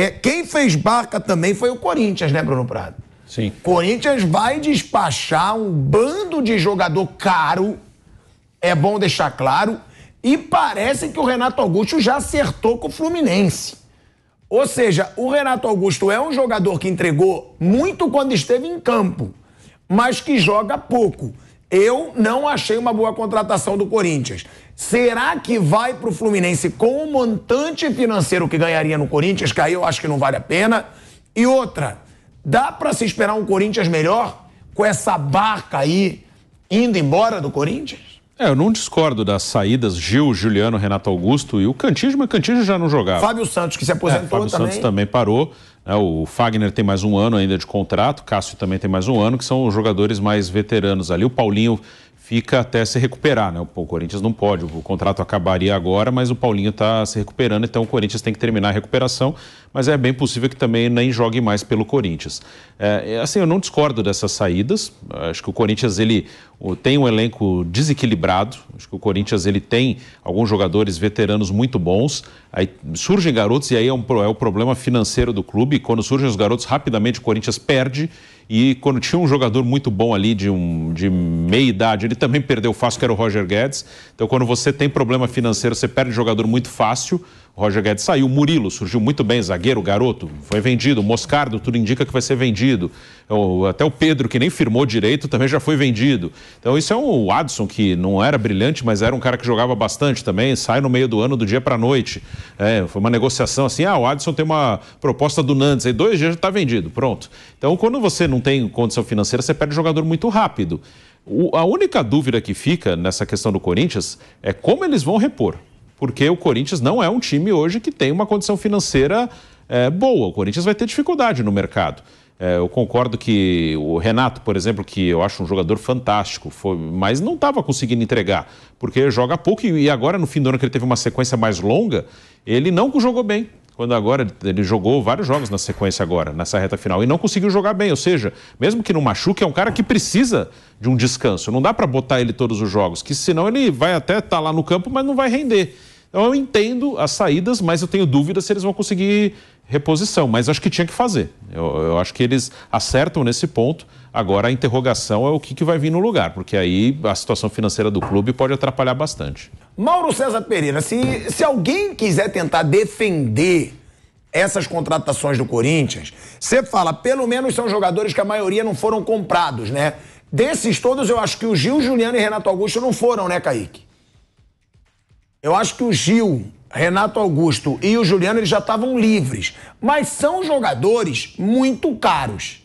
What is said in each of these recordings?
É, quem fez barca também foi o Corinthians, né, Bruno Prado? Sim. Corinthians vai despachar um bando de jogador caro, é bom deixar claro, e parece que o Renato Augusto já acertou com o Fluminense. Ou seja, o Renato Augusto é um jogador que entregou muito quando esteve em campo, mas que joga pouco. Eu não achei uma boa contratação do Corinthians. Será que vai para o Fluminense com o montante financeiro que ganharia no Corinthians? Que aí eu acho que não vale a pena. E outra, dá para se esperar um Corinthians melhor com essa barca aí indo embora do Corinthians? É, eu não discordo das saídas Gil, Juliano, Renato Augusto e o Cantismo. O Cantismo já não jogava. Fábio Santos, que se aposentou é, Fábio também. Fábio Santos também parou. Né, o Fagner tem mais um ano ainda de contrato, Cássio também tem mais um ano, que são os jogadores mais veteranos ali. O Paulinho fica até se recuperar, né? O Corinthians não pode, o contrato acabaria agora, mas o Paulinho está se recuperando, então o Corinthians tem que terminar a recuperação mas é bem possível que também nem jogue mais pelo Corinthians. É, é assim, eu não discordo dessas saídas. Acho que o Corinthians ele tem um elenco desequilibrado. Acho que o Corinthians ele tem alguns jogadores veteranos muito bons. Aí surgem garotos e aí é, um, é o problema financeiro do clube. Quando surgem os garotos, rapidamente o Corinthians perde. E quando tinha um jogador muito bom ali de, um, de meia idade, ele também perdeu fácil, que era o Roger Guedes. Então, quando você tem problema financeiro, você perde jogador muito fácil. Roger Guedes saiu, Murilo surgiu muito bem, zagueiro, garoto, foi vendido. Moscardo, tudo indica que vai ser vendido. É até o Pedro, que nem firmou direito, também já foi vendido. Então isso é um Adson que não era brilhante, mas era um cara que jogava bastante também, sai no meio do ano, do dia para a noite. É, foi uma negociação assim, ah, o Adson tem uma proposta do Nantes, aí dois dias já está vendido, pronto. Então quando você não tem condição financeira, você perde jogador muito rápido. O, a única dúvida que fica nessa questão do Corinthians é como eles vão repor porque o Corinthians não é um time hoje que tem uma condição financeira é, boa. O Corinthians vai ter dificuldade no mercado. É, eu concordo que o Renato, por exemplo, que eu acho um jogador fantástico, foi, mas não estava conseguindo entregar, porque joga pouco e agora, no fim do ano, que ele teve uma sequência mais longa, ele não jogou bem quando agora ele jogou vários jogos na sequência agora, nessa reta final, e não conseguiu jogar bem. Ou seja, mesmo que não machuque, é um cara que precisa de um descanso. Não dá para botar ele todos os jogos, que senão ele vai até estar tá lá no campo, mas não vai render. Então eu entendo as saídas, mas eu tenho dúvidas se eles vão conseguir reposição. Mas acho que tinha que fazer. Eu, eu acho que eles acertam nesse ponto. Agora a interrogação é o que, que vai vir no lugar, porque aí a situação financeira do clube pode atrapalhar bastante. Mauro César Pereira, se, se alguém quiser tentar defender essas contratações do Corinthians, você fala, pelo menos são jogadores que a maioria não foram comprados, né? Desses todos, eu acho que o Gil, Juliano e Renato Augusto não foram, né, Kaique? Eu acho que o Gil, Renato Augusto e o Juliano eles já estavam livres, mas são jogadores muito caros.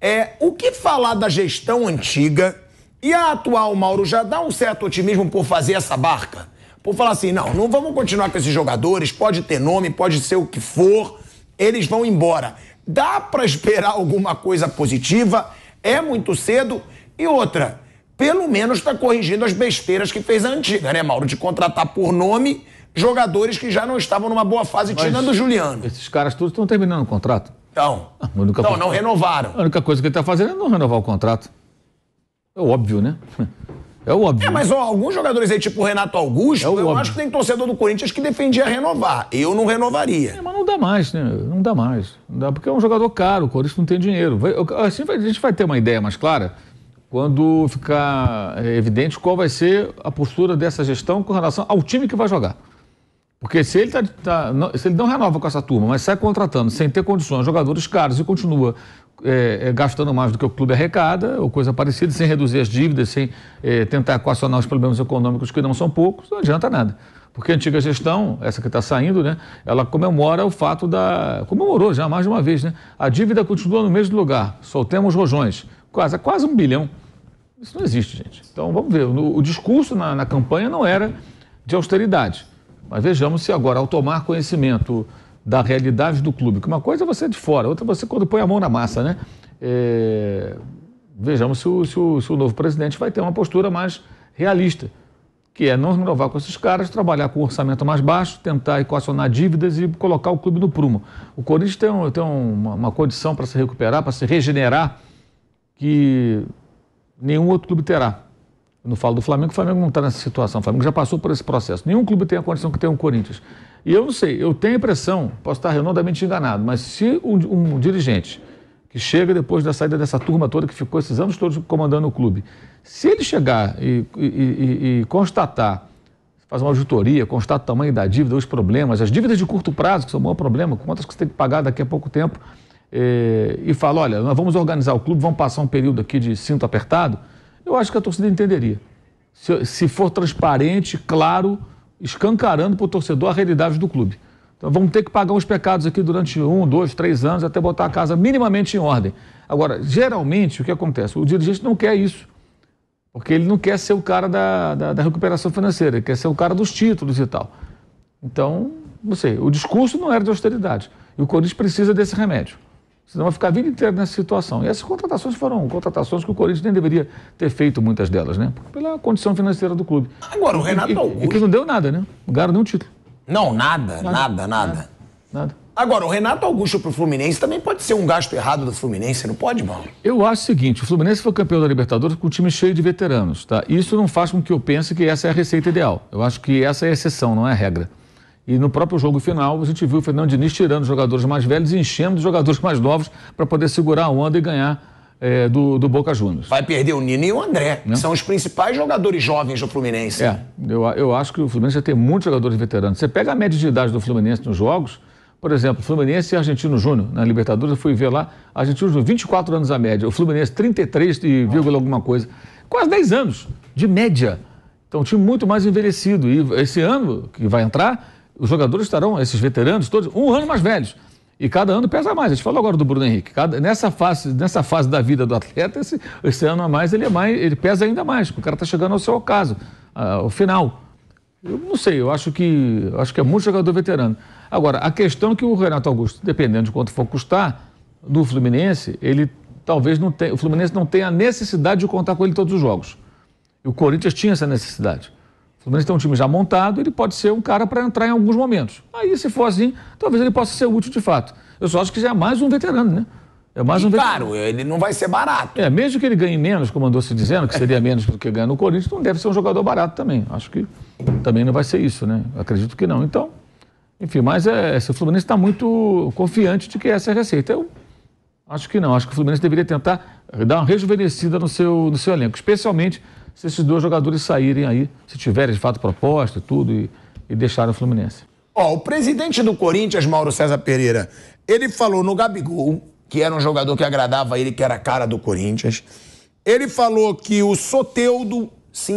É, o que falar da gestão antiga e a atual, Mauro, já dá um certo otimismo por fazer essa barca? Por falar assim, não, não vamos continuar com esses jogadores, pode ter nome, pode ser o que for, eles vão embora. Dá para esperar alguma coisa positiva? É muito cedo? E outra, pelo menos está corrigindo as besteiras que fez a antiga, né, Mauro? De contratar por nome jogadores que já não estavam numa boa fase, Mas tirando o Juliano. Esses caras todos estão terminando o contrato. Não. Ah, não, coisa... não renovaram. A única coisa que ele está fazendo é não renovar o contrato. É óbvio, né? É o óbvio. É, mas ó, alguns jogadores aí, tipo o Renato Augusto, é o eu óbvio. acho que tem torcedor do Corinthians que defendia renovar. Eu não renovaria. É, mas não dá mais, né? Não dá mais. Não dá, porque é um jogador caro, o Corinthians não tem dinheiro. Vai, assim a gente vai ter uma ideia mais clara quando ficar é, evidente qual vai ser a postura dessa gestão com relação ao time que vai jogar. Porque se ele, tá, tá, não, se ele não renova com essa turma, mas sai contratando sem ter condições, jogadores caros e continua é, é, gastando mais do que o clube arrecada, ou coisa parecida, sem reduzir as dívidas, sem é, tentar equacionar os problemas econômicos que não são poucos, não adianta nada. Porque a antiga gestão, essa que está saindo, né, ela comemora o fato da. comemorou já mais de uma vez, né? A dívida continua no mesmo lugar, soltemos rojões, quase, quase um bilhão. Isso não existe, gente. Então vamos ver. O, o discurso na, na, campanha não era de austeridade. Mas vejamos se agora, ao tomar conhecimento da realidade do clube, que uma coisa é você de fora, outra é você quando põe a mão na massa, né? É... Vejamos se o, se, o, se o novo presidente vai ter uma postura mais realista que é não renovar com esses caras, trabalhar com um orçamento mais baixo, tentar equacionar dívidas e colocar o clube no prumo. O Corinthians tem, um, tem uma, uma condição para se recuperar, para se regenerar, que nenhum outro clube terá. Eu não falo do Flamengo, o Flamengo não está nessa situação. O Flamengo já passou por esse processo. Nenhum clube tem a condição que tem o Corinthians. E eu não sei, eu tenho a impressão, posso estar redondamente enganado, mas se um, um, dirigente que chega depois da saída dessa turma toda que ficou esses anos todos comandando o clube, se ele chegar e, e, e, e constatar, fazer uma auditoria, constata o tamanho da dívida, os problemas, as dívidas de curto prazo, que são o maior problema, quantas que você tem que pagar daqui a pouco tempo, é, e fala, olha, nós vamos organizar o clube, vamos passar um período aqui de cinto apertado, eu acho que a torcida entenderia. Se, se for transparente, claro, escancarando para o torcedor a realidade do clube. Então vamos ter que pagar uns pecados aqui durante um, dois, três anos, até botar a casa minimamente em ordem. Agora, geralmente, o que acontece? O dirigente não quer isso. Porque ele não quer ser o cara da, da, da recuperação financeira, ele quer ser o cara dos títulos e tal. Então, não sei, o discurso não era é de austeridade. E o Corinthians precisa desse remédio não vai ficar a vida inteira nessa situação. E essas contratações foram contratações que o Corinthians nem deveria ter feito muitas delas, né? Pela condição financeira do clube. Agora, o Renato e, Augusto. E que não deu nada, né? Não ganharam nenhum título. Não, nada, nada, nada. Nada. nada. Agora, o Renato Augusto pro Fluminense também pode ser um gasto errado do Fluminense, não pode, Mauro? Eu acho o seguinte: o Fluminense foi campeão da Libertadores com um time cheio de veteranos, tá? Isso não faz com que eu pense que essa é a receita ideal. Eu acho que essa é a exceção, não é a regra. E no próprio jogo final, a gente viu o Fernando Diniz tirando os jogadores mais velhos e enchendo os jogadores mais novos para poder segurar a onda e ganhar é, do, do, Boca Juniors. Vai perder o Nino e o André, né? que são os principais jogadores jovens do Fluminense. É, eu, eu acho que o Fluminense vai tem muitos jogadores veteranos. Você pega a média de idade do Fluminense nos jogos, por exemplo, Fluminense e Argentino Júnior, na Libertadores, eu fui ver lá, Argentino Júnior, 24 anos a média, o Fluminense 33, vírgula alguma coisa. Quase 10 anos de média. Então, um time muito mais envelhecido. E esse ano que vai entrar, os jogadores estarão, esses veteranos todos, um ano mais velhos. E cada ano pesa mais. A gente falou agora do Bruno Henrique. Cada, nessa, fase, nessa fase da vida do atleta, esse, esse, ano a mais ele, é mais, ele pesa ainda mais, porque o cara está chegando ao seu caso. Ah, ao final. Eu não sei, eu acho que acho que é muito jogador veterano. Agora, a questão é que o Renato Augusto, dependendo de quanto for custar, do Fluminense, ele talvez não tenha. O Fluminense não tenha a necessidade de contar com ele todos os jogos. E o Corinthians tinha essa necessidade. O Fluminense tem um time já montado, ele pode ser um cara para entrar em alguns momentos. Aí, se for assim, talvez ele possa ser útil de fato. Eu só acho que já é mais um veterano, né? É mais e um veterano. Claro, ele não vai ser barato. É, mesmo que ele ganhe menos, como andou se dizendo, que seria menos do que ganha no Corinthians, não deve ser um jogador barato também. Acho que também não vai ser isso, né? Acredito que não. Então, enfim, mas é, o Fluminense está muito confiante de que essa é a receita. Eu acho que não. Acho que o Fluminense deveria tentar dar uma rejuvenescida no seu, no seu elenco, especialmente se esses dois jogadores saírem aí, se tiverem de fato proposta e tudo, e, deixarem o Fluminense. Ó, o presidente do Corinthians, Mauro César Pereira, ele falou no Gabigol, que era um jogador que agradava a ele, que era a cara do Corinthians. Ele falou que o Soteudo se,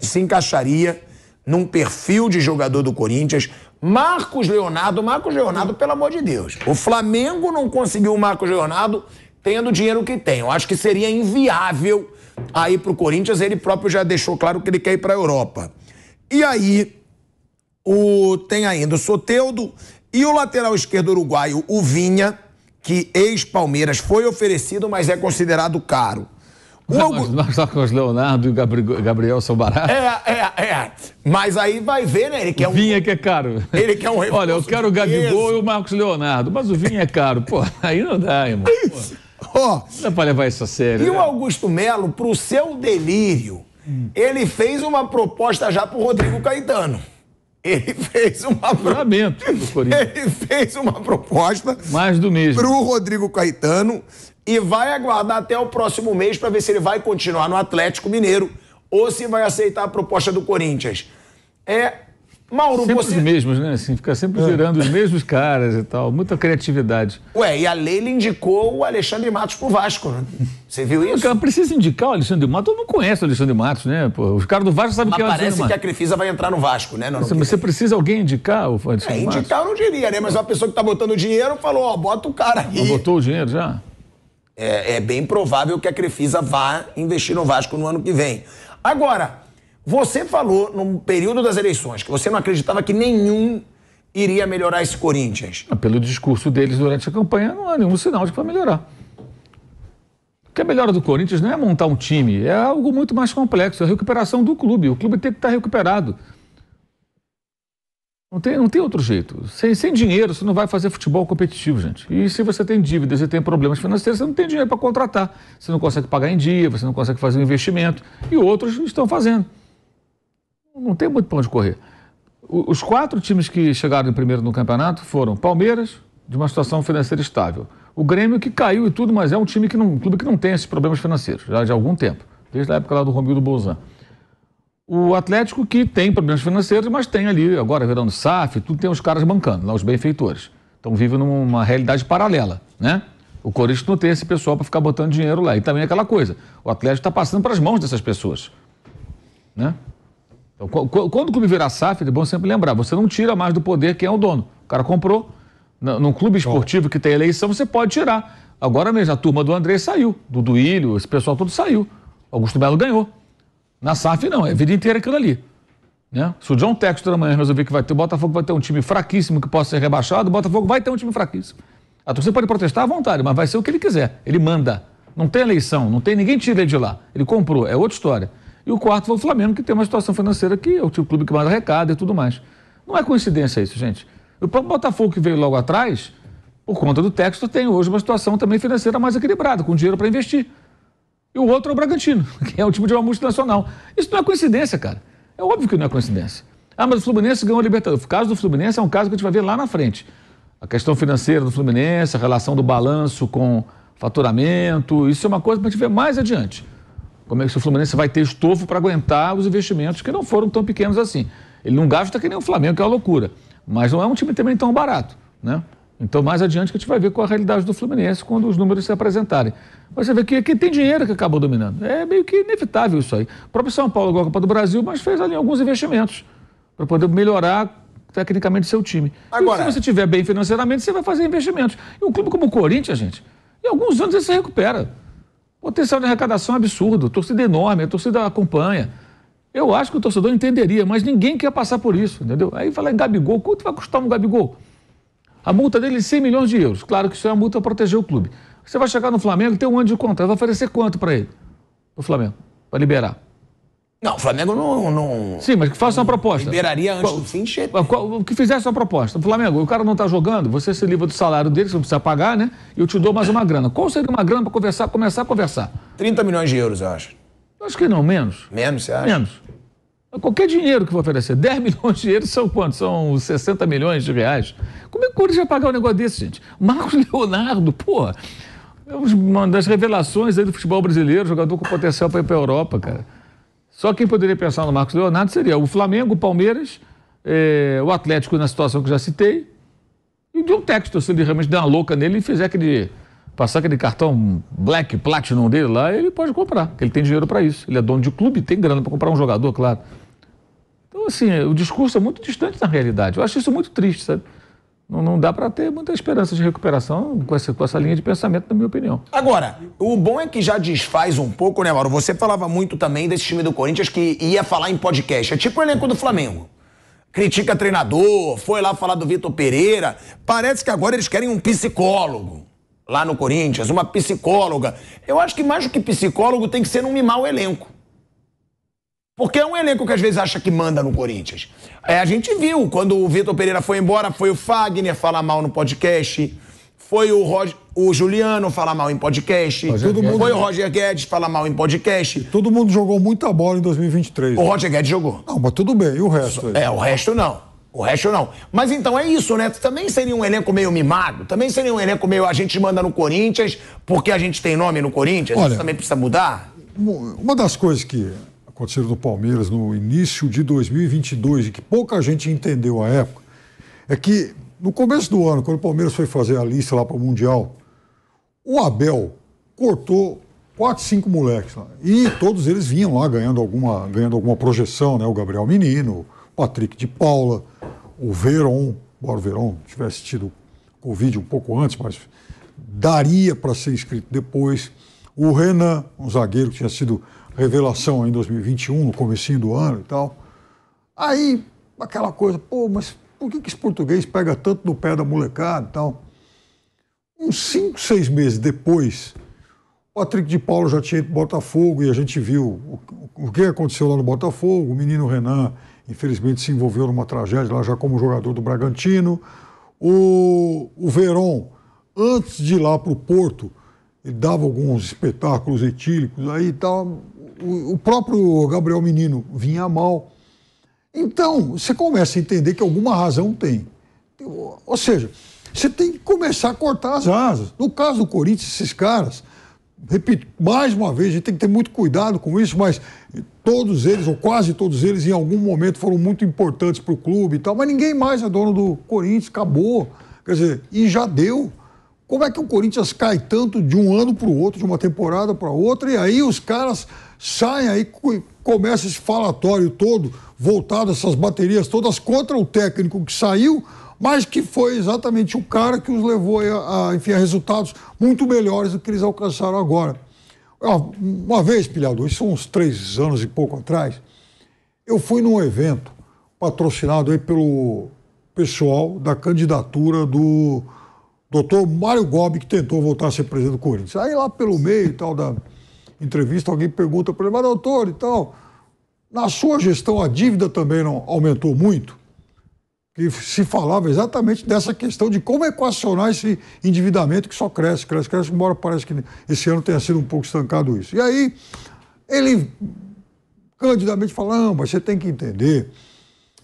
se encaixaria num perfil de jogador do Corinthians. Marcos Leonardo, Marcos Leonardo, pelo amor de Deus. O Flamengo não conseguiu o Marcos Leonardo tendo o dinheiro que tem. Eu acho que seria inviável a ir para o Corinthians, ele próprio já deixou claro que ele quer ir para a Europa. E aí, o, tem ainda o Soteudo e o lateral esquerdo uruguaio, o Vinha, que ex-Palmeiras foi oferecido, mas é considerado caro. mas não, só com os Leonardo e Gabriel, Gabriel são baratos. É, é, é. Mas aí vai ver, né? Ele quer o Vinha que é caro. Ele quer um Olha, eu quero o Gabigol peso. e o Marcos Leonardo, mas o Vinha é caro. Pô, aí não dá, irmão. Pô. Oh, Não é pra levar isso a sério. E né? o Augusto Melo, pro seu delírio, hum. ele fez uma proposta já pro Rodrigo Caetano. Ele fez uma Lamento Ele fez uma proposta mais do mesmo pro Rodrigo Caetano e vai aguardar até o próximo mês para ver se ele vai continuar no Atlético Mineiro ou se vai aceitar a proposta do Corinthians. É Mauro, sempre você... os mesmos, né? Assim, fica sempre virando é. os mesmos caras e tal. Muita criatividade. Ué, e a Leila indicou o Alexandre Matos pro Vasco, né? Você viu isso? Cara, precisa indicar o Alexandre Matos. Todo mundo conhece o Alexandre Matos, né? Pô, os caras do Vasco sabem quem é o Alexandre Matos. parece que a Crefisa vai entrar no Vasco, né? Não, você, você precisa alguém indicar o Alexandre é, Matos? indicar eu não diria, né? Mas uma pessoa que tá botando dinheiro falou, ó, bota o cara aí. Não botou o dinheiro já? É, é bem provável que a Crefisa vá investir no Vasco no ano que vem. Agora... Você falou, no período das eleições, que você não acreditava que nenhum iria melhorar esse Corinthians. Ah, pelo discurso deles durante a campanha, não há nenhum sinal de que vai melhorar. Porque a é melhora do Corinthians não é montar um time, é algo muito mais complexo, é a recuperação do clube. O clube tem que estar recuperado. Não tem, não tem outro jeito. Sem, sem dinheiro, você não vai fazer futebol competitivo, gente. E se você tem dívidas e tem problemas financeiros, você não tem dinheiro para contratar. Você não consegue pagar em dia, você não consegue fazer um investimento. E outros estão fazendo não tem muito para onde correr. Os quatro times que chegaram em primeiro no campeonato foram Palmeiras, de uma situação financeira estável. O Grêmio, que caiu e tudo, mas é um time que não, um clube que não tem esses problemas financeiros, já de algum tempo, desde a época lá do Romildo Bolzan. O Atlético, que tem problemas financeiros, mas tem ali, agora virando SAF, tudo tem os caras bancando, lá os benfeitores. Então vive numa realidade paralela, né? O Corinthians não tem esse pessoal para ficar botando dinheiro lá. E também é aquela coisa, o Atlético está passando para as mãos dessas pessoas, né? quando o clube virar SAF, é bom sempre lembrar, você não tira mais do poder quem é o dono. O cara comprou. Num clube esportivo que tem eleição, você pode tirar. Agora mesmo, a turma do André saiu, do Duílio, esse pessoal todo saiu. Augusto Belo ganhou. Na SAF, não, é a vida inteira aquilo ali. Né? Se o John Textor amanhã resolver que vai ter, o Botafogo vai ter um time fraquíssimo que possa ser rebaixado, o Botafogo vai ter um time fraquíssimo. A torcida pode protestar à vontade, mas vai ser o que ele quiser. Ele manda. Não tem eleição, não tem ninguém tira ele de lá. Ele comprou, é outra história. E o quarto foi o Flamengo, que tem uma situação financeira que é o tipo clube que mais arrecada e tudo mais. Não é coincidência isso, gente. O próprio Botafogo que veio logo atrás, por conta do texto, tem hoje uma situação também financeira mais equilibrada, com dinheiro para investir. E o outro é o Bragantino, que é o tipo de uma multinacional. Isso não é coincidência, cara. É óbvio que não é coincidência. Ah, mas o Fluminense ganhou a Libertadores. O caso do Fluminense é um caso que a gente vai ver lá na frente. A questão financeira do Fluminense, a relação do balanço com faturamento, isso é uma coisa para a gente ver mais adiante. Como é que o Fluminense vai ter estofo para aguentar os investimentos que não foram tão pequenos assim? Ele não gasta que nem o Flamengo, que é uma loucura. Mas não é um time também tão barato, né? Então, mais adiante que a gente vai ver qual é a realidade do Fluminense quando os números se apresentarem. Mas você vê que, quem tem dinheiro que acabou dominando. É meio que inevitável isso aí. O próprio São Paulo igual a Copa do Brasil, mas fez ali alguns investimentos para poder melhorar tecnicamente seu time. Agora, e se você estiver bem financeiramente, você vai fazer investimentos. E um clube como o Corinthians, gente, em alguns anos ele se recupera. Potencial de arrecadação é absurdo, torcida é enorme, a torcida acompanha. Eu acho que o torcedor entenderia, mas ninguém quer passar por isso, entendeu? Aí fala em Gabigol, quanto vai custar um Gabigol? A multa dele é 100 milhões de euros. Claro que isso é uma multa para proteger o clube. Você vai chegar no Flamengo, tem um ano de contrato, vai oferecer quanto para ele? O Flamengo, para liberar. Não, o Flamengo não. não Sim, mas que faça uma proposta. Liberaria antes qual, do fim de O que fizesse uma proposta. Flamengo, o cara não está jogando, você se livra do salário dele, você não precisa pagar, né? E eu te dou mais uma grana. Qual seria uma grana para conversar, começar a conversar? 30 milhões de euros, eu acho. Acho que não, menos. Menos, você acha? Menos. Qualquer dinheiro que vou oferecer, 10 milhões de euros são quantos? São 60 milhões de reais. Como é que o Corinthians vai pagar um negócio desse, gente? Marcos Leonardo, porra. É uma das revelações aí do futebol brasileiro, jogador com potencial para ir para a Europa, cara. Só quem poderia pensar no Marcos Leonardo seria o Flamengo, o Palmeiras, é, o Atlético na situação que já citei, e de um texto, se assim, ele realmente der uma louca nele e fizer aquele. passar aquele cartão Black Platinum dele lá, ele pode comprar, porque ele tem dinheiro para isso. Ele é dono de clube, tem grana para comprar um jogador, claro. Então, assim, o discurso é muito distante da realidade. Eu acho isso muito triste, sabe? Não, não dá para ter muita esperança de recuperação com essa, com essa linha de pensamento, na minha opinião. Agora, o bom é que já desfaz um pouco, né, Mauro? Você falava muito também desse time do Corinthians que ia falar em podcast. É tipo o elenco do Flamengo critica treinador, foi lá falar do Vitor Pereira. Parece que agora eles querem um psicólogo lá no Corinthians, uma psicóloga. Eu acho que mais do que psicólogo tem que ser um mimar o elenco. Porque é um elenco que às vezes acha que manda no Corinthians. É, a gente viu, quando o Vitor Pereira foi embora, foi o Fagner falar mal no podcast, foi o, Roger, o Juliano falar mal em podcast, todo mundo, foi o Roger Guedes falar mal em podcast. Todo mundo jogou muita bola em 2023. O né? Roger Guedes jogou. Não, mas tudo bem, e o resto? É, o resto não. O resto não. Mas então é isso, né? Também seria um elenco meio mimado, também seria um elenco meio a gente manda no Corinthians, porque a gente tem nome no Corinthians, Olha, isso também precisa mudar. Uma das coisas que aconteceram no Palmeiras no início de 2022 e que pouca gente entendeu à época, é que no começo do ano, quando o Palmeiras foi fazer a lista lá para o Mundial, o Abel cortou quatro, cinco moleques lá. E todos eles vinham lá ganhando alguma, ganhando alguma projeção, né? O Gabriel Menino, o Patrick de Paula, o Veron, embora o Veron tivesse tido Covid um pouco antes, mas daria para ser inscrito depois. O Renan, um zagueiro que tinha sido revelação em 2021, no comecinho do ano e tal. Aí, aquela coisa, pô, mas por que, que esse português pega tanto no pé da molecada e tal? Uns cinco, seis meses depois, o Patrick de Paulo já tinha ido para Botafogo e a gente viu o, o que aconteceu lá no Botafogo. O menino Renan, infelizmente, se envolveu numa tragédia lá já como jogador do Bragantino. O, o Verón, antes de ir lá para o Porto, ele dava alguns espetáculos etílicos aí e tal. O, o próprio Gabriel Menino vinha mal. Então, você começa a entender que alguma razão tem. Ou seja, você tem que começar a cortar as asas. No caso do Corinthians, esses caras, repito, mais uma vez, a gente tem que ter muito cuidado com isso, mas todos eles, ou quase todos eles, em algum momento foram muito importantes para o clube e tal, mas ninguém mais é dono do Corinthians, acabou. Quer dizer, e já deu. Como é que o Corinthians cai tanto de um ano para o outro, de uma temporada para outra, e aí os caras saem aí, começa esse falatório todo, voltado essas baterias todas contra o técnico que saiu, mas que foi exatamente o cara que os levou a, a enfim, a resultados muito melhores do que eles alcançaram agora. Uma vez, Pilhador, isso uns três anos e pouco atrás, eu fui num evento patrocinado aí pelo pessoal da candidatura do doutor Mário Gobi, que tentou voltar a ser presidente do Corinthians. Aí lá pelo meio tal da entrevista, alguém pergunta para ele, mas doutor, então, na sua gestão a dívida também não aumentou muito? que se falava exatamente dessa questão de como equacionar esse endividamento que só cresce, cresce, cresce, embora parece que esse ano tenha sido um pouco estancado isso. E aí, ele candidamente fala, não, mas você tem que entender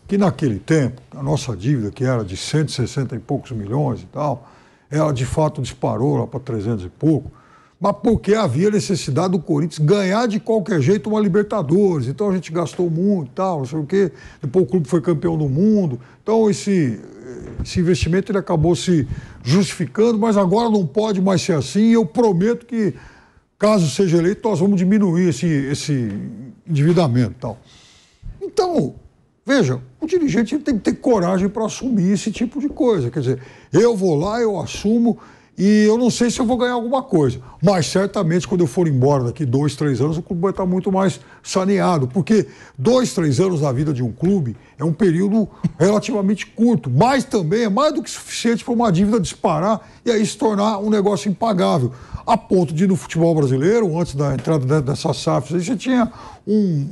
que naquele tempo, a nossa dívida, que era de 160 e poucos milhões e tal, ela de fato disparou lá para 300 e pouco, mas porque havia necessidade do Corinthians ganhar de qualquer jeito uma Libertadores. Então a gente gastou muito e tal, não sei o quê. Depois o clube foi campeão do mundo. Então esse, esse investimento ele acabou se justificando, mas agora não pode mais ser assim. E eu prometo que, caso seja eleito, nós vamos diminuir esse, esse endividamento e tal. Então, Veja, o dirigente tem que ter coragem para assumir esse tipo de coisa. Quer dizer, eu vou lá, eu assumo e eu não sei se eu vou ganhar alguma coisa. Mas certamente quando eu for embora daqui dois, três anos, o clube vai estar muito mais saneado. Porque dois, três anos na vida de um clube é um período relativamente curto. Mas também é mais do que suficiente para uma dívida disparar e aí se tornar um negócio impagável. A ponto de no futebol brasileiro, antes da entrada né, dessa SAF, você tinha um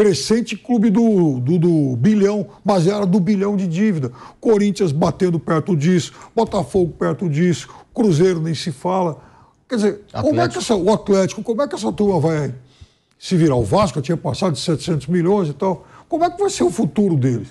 crescente clube do, do, do, bilhão, mas era do bilhão de dívida. Corinthians batendo perto disso, Botafogo perto disso, Cruzeiro nem se fala. Quer dizer, Atlético. como é que essa, o Atlético, como é que essa turma vai se virar? O Vasco tinha passado de 700 milhões e tal. Como é que vai ser o futuro deles?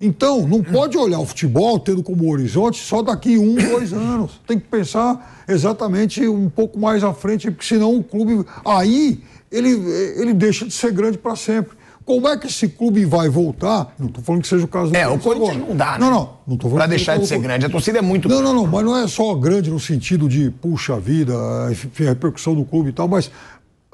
Então, não pode olhar o futebol tendo como horizonte só daqui um, dois anos. Tem que pensar exatamente um pouco mais à frente, porque senão o clube. Aí ele, ele deixa de ser grande para sempre. Como é que esse clube vai voltar? Não estou falando que seja o caso do É, o Corinthians agora. não dá, né? Não, não. não tô falando pra deixar de ser grande. A torcida é muito Não, grande. não, não. Mas não é só grande no sentido de, puxa vida, enfim, a repercussão do clube e tal, mas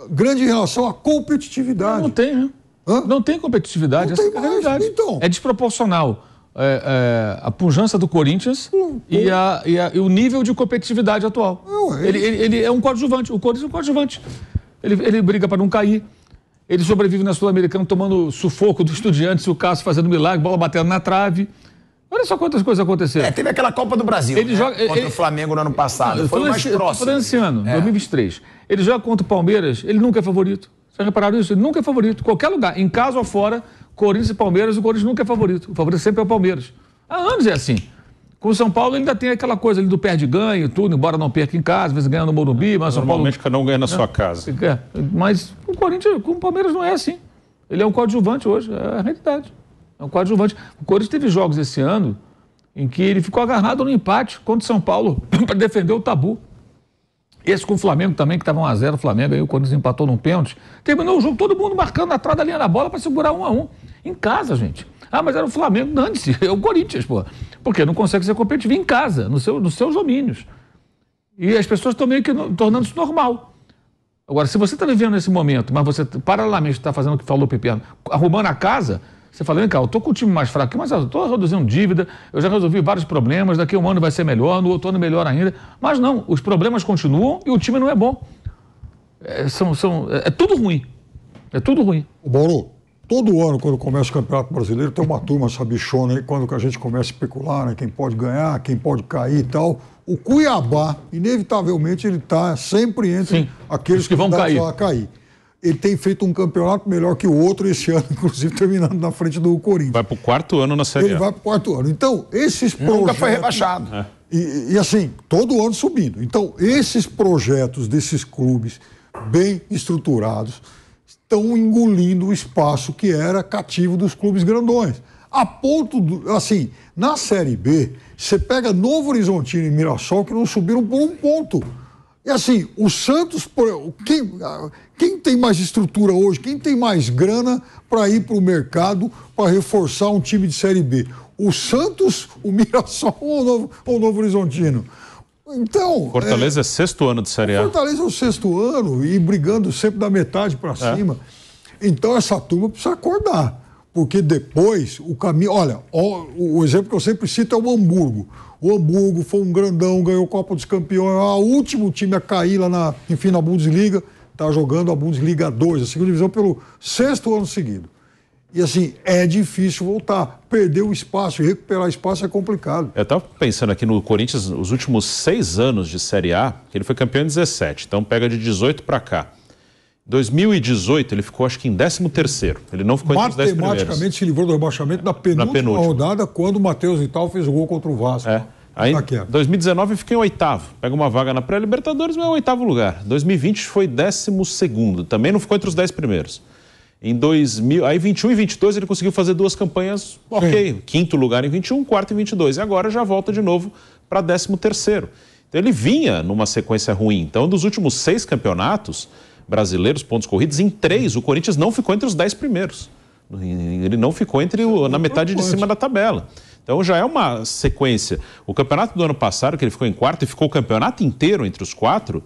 grande em relação à competitividade. Não, não tem, né? Hã? Não tem competitividade. Não tem é realidade. Então. É desproporcional. É, é, a pujança do Corinthians e, a, e, a, e, o nível de competitividade atual. Não, é ele... Ele, ele, ele é um coadjuvante. O Corinthians é um coadjuvante. Ele, ele briga para não cair. Ele sobrevive na Sul-Americana tomando sufoco do Estudiantes, o Cássio fazendo milagre, bola batendo na trave. Olha só quantas coisas aconteceram. É, teve aquela Copa do Brasil ele né? joga, contra ele, o Flamengo no ano passado. Então, Foi o mais próximo. Foi nesse ano, é. 2023. Ele joga contra o Palmeiras, ele nunca é favorito. Vocês repararam isso? Ele nunca é favorito. Qualquer lugar, em casa ou fora, Corinthians e Palmeiras, o Corinthians nunca é favorito. O favorito sempre é o Palmeiras. Há anos é assim. Com o São Paulo ainda tem aquela coisa ali do perde ganho, tudo, embora não perca em casa, às vezes ganha no Morumbi, mas São Paulo. Normalmente fica não ganha na sua é. casa. É, mas o Corinthians, com o Palmeiras não é assim. Ele é um coadjuvante hoje, é a realidade. É um coadjuvante. O Corinthians teve jogos esse ano em que ele ficou agarrado no empate contra o São Paulo para defender o tabu. Esse com o Flamengo também, que estava 1x0 o Flamengo, aí o Corinthians empatou num pênalti. Terminou o jogo, todo mundo marcando atrás da linha da bola para segurar um a um. Em casa, gente. Ah, mas era o Flamengo. Dane-se, é o Corinthians, pô. Porque não consegue ser competitivo em casa, no seu, nos seus domínios. E as pessoas estão meio que no, tornando isso normal. Agora, se você está vivendo nesse momento, mas você paralelamente está fazendo o que falou o Pepiano, arrumando a casa, você fala, vem cá, eu estou com o time mais fraco aqui, mas eu estou reduzindo dívida, eu já resolvi vários problemas, daqui a um ano vai ser melhor, no outro ano melhor ainda. Mas não, os problemas continuam e o time não é bom. É, são, são, é, é tudo ruim. É tudo ruim. O Bauru, Todo ano, quando começa o Campeonato Brasileiro, tem uma turma sabichona aí, quando a gente começa a especular, né, quem pode ganhar, quem pode cair e tal. O Cuiabá, inevitavelmente, ele está sempre entre Sim, aqueles que vão cair. A cair. Ele tem feito um campeonato melhor que o outro esse ano, inclusive terminando na frente do Corinthians. Vai para o quarto ano na Série A. Ele vai para o quarto ano. Então, esses Nunca projetos... Nunca foi rebaixado. É. E, e assim, todo ano subindo. Então, esses projetos desses clubes bem estruturados estão engolindo o espaço que era cativo dos clubes grandões. A ponto, do, assim, na Série B, você pega Novo Horizontino e Mirassol que não subiram por um ponto. E assim, o Santos, quem, quem tem mais estrutura hoje, quem tem mais grana para ir para o mercado para reforçar um time de Série B? O Santos, o Mirassol ou o Novo, ou o Novo Horizontino? Então. Fortaleza é, é sexto ano de Série A. Fortaleza é o sexto ano e brigando sempre da metade para é. cima. Então essa turma precisa acordar. Porque depois o caminho. Olha, ó, o exemplo que eu sempre cito é o Hamburgo. O Hamburgo foi um grandão, ganhou o Copa dos Campeões, é o último time a cair lá na, enfim, na Bundesliga. Está jogando a Bundesliga 2, a segunda divisão, pelo sexto ano seguido. E assim, é difícil voltar. Perder o espaço e recuperar espaço é complicado. Eu estava pensando aqui no Corinthians, os últimos seis anos de Série A, ele foi campeão em 17, então pega de 18 para cá. 2018 ele ficou acho que em 13 terceiro. Ele não ficou entre os 10 primeiros. Matematicamente se livrou do rebaixamento na penúltima, na penúltima. rodada quando o Matheus e tal fez o gol contra o Vasco. É. Aí, 2019 fica em oitavo. Pega uma vaga na pré-Libertadores, mas é o oitavo lugar. 2020 foi décimo segundo. Também não ficou entre os 10 primeiros. Em 2000, aí 21 e 22 ele conseguiu fazer duas campanhas, ok, Sim. quinto lugar em 21, quarto em 22 e agora já volta de novo para 13 terceiro. Então ele vinha numa sequência ruim. Então dos últimos seis campeonatos brasileiros, pontos corridos, em três o Corinthians não ficou entre os dez primeiros. Ele não ficou entre o, na metade de cima da tabela. Então já é uma sequência. O campeonato do ano passado, que ele ficou em quarto e ficou o campeonato inteiro entre os quatro,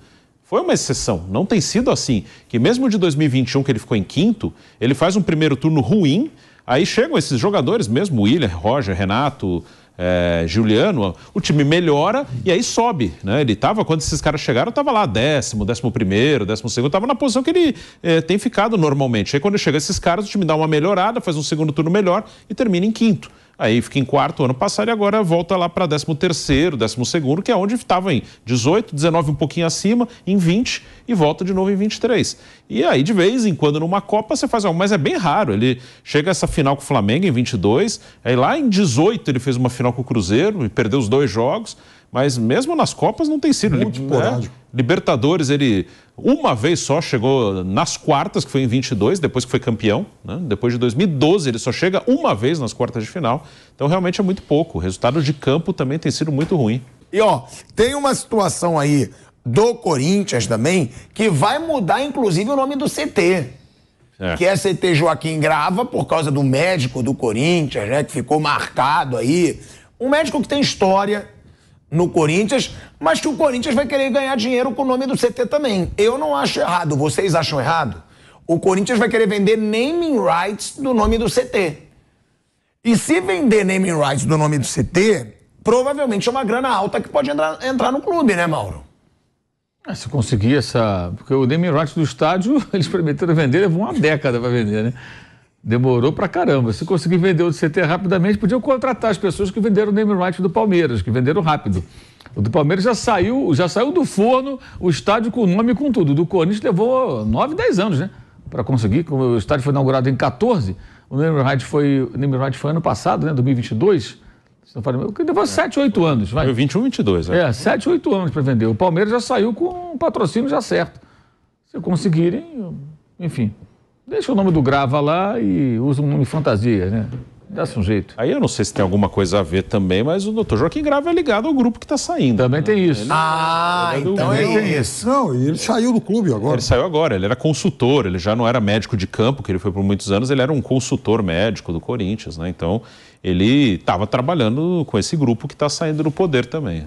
foi uma exceção. Não tem sido assim. Que mesmo de 2021, que ele ficou em quinto, ele faz um primeiro turno ruim, aí chegam esses jogadores mesmo, William, Roger, Renato, é, Juliano, o time melhora e aí sobe. Né? Ele estava, quando esses caras chegaram, estava lá décimo, décimo primeiro, décimo segundo, estava na posição que ele é, tem ficado normalmente. Aí quando chega esses caras, o time dá uma melhorada, faz um segundo turno melhor e termina em quinto aí fica em quarto ano passado e agora volta lá para 13 terceiro, 12 segundo, que é onde estava em 18, 19 um pouquinho acima, em 20 e volta de novo em 23. E aí de vez em quando numa Copa você faz algo, mas é bem raro. Ele chega a essa final com o Flamengo em 22, aí lá em 18 ele fez uma final com o Cruzeiro e perdeu os dois jogos mas mesmo nas Copas não tem sido. É muito Né? Libertadores, ele uma vez só chegou nas quartas, que foi em 22, depois que foi campeão. Né? Depois de 2012, ele só chega uma vez nas quartas de final. Então, realmente é muito pouco. O resultado de campo também tem sido muito ruim. E, ó, tem uma situação aí do Corinthians também que vai mudar, inclusive, o nome do CT. É. Que é CT Joaquim Grava, por causa do médico do Corinthians, né? Que ficou marcado aí. Um médico que tem história, no Corinthians, mas que o Corinthians vai querer ganhar dinheiro com o nome do CT também. Eu não acho errado, vocês acham errado? O Corinthians vai querer vender naming rights do nome do CT. E se vender naming rights do nome do CT, provavelmente é uma grana alta que pode entrar, entrar no clube, né, Mauro? Ah, se conseguir essa. Porque o naming rights do estádio, eles prometeram vender, levou uma década para vender, né? Demorou pra caramba. Se conseguir vender o CT rapidamente, podiam contratar as pessoas que venderam o name right do Palmeiras, que venderam rápido. O do Palmeiras já saiu, já saiu do forno, o estádio com o nome e com tudo. O do Corinthians levou 9, 10 anos, né? Para conseguir, como o estádio foi inaugurado em 14, o name right foi, right foi ano passado, né, 2022. Se não falei, levou 7, é. 8 anos. Vai. Foi 21, 22. É, é 7, 8 anos para vender. O Palmeiras já saiu com um patrocínio já certo. Se conseguirem, enfim, Deixa o nome do grava lá e usa um nome fantasia, né? Dá-se um jeito. Aí eu não sei se tem alguma coisa a ver também, mas o doutor Joaquim Grava é ligado ao grupo que está saindo. Também né? tem isso. Ele, é ah, ele então é grupo. isso. Não, e ele saiu do clube agora. Ele saiu agora, ele era consultor, ele já não era médico de campo, que ele foi por muitos anos, ele era um consultor médico do Corinthians, né? Então ele estava trabalhando com esse grupo que está saindo do poder também.